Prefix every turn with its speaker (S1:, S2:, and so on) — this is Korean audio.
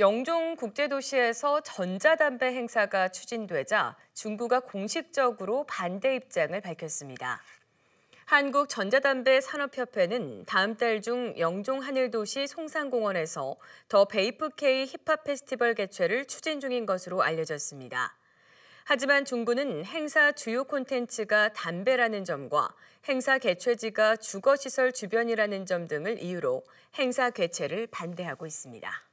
S1: 영종 국제도시에서 전자담배 행사가 추진되자 중국가 공식적으로 반대 입장을 밝혔습니다. 한국전자담배 산업협회는 다음 달 중 영종 하늘도시 송산공원에서 더 베이프케이 힙합 페스티벌 개최를 추진 중인 것으로 알려졌습니다. 하지만 중구는 행사 주요 콘텐츠가 담배라는 점과 행사 개최지가 주거시설 주변이라는 점 등을 이유로 행사 개최를 반대하고
S2: 있습니다.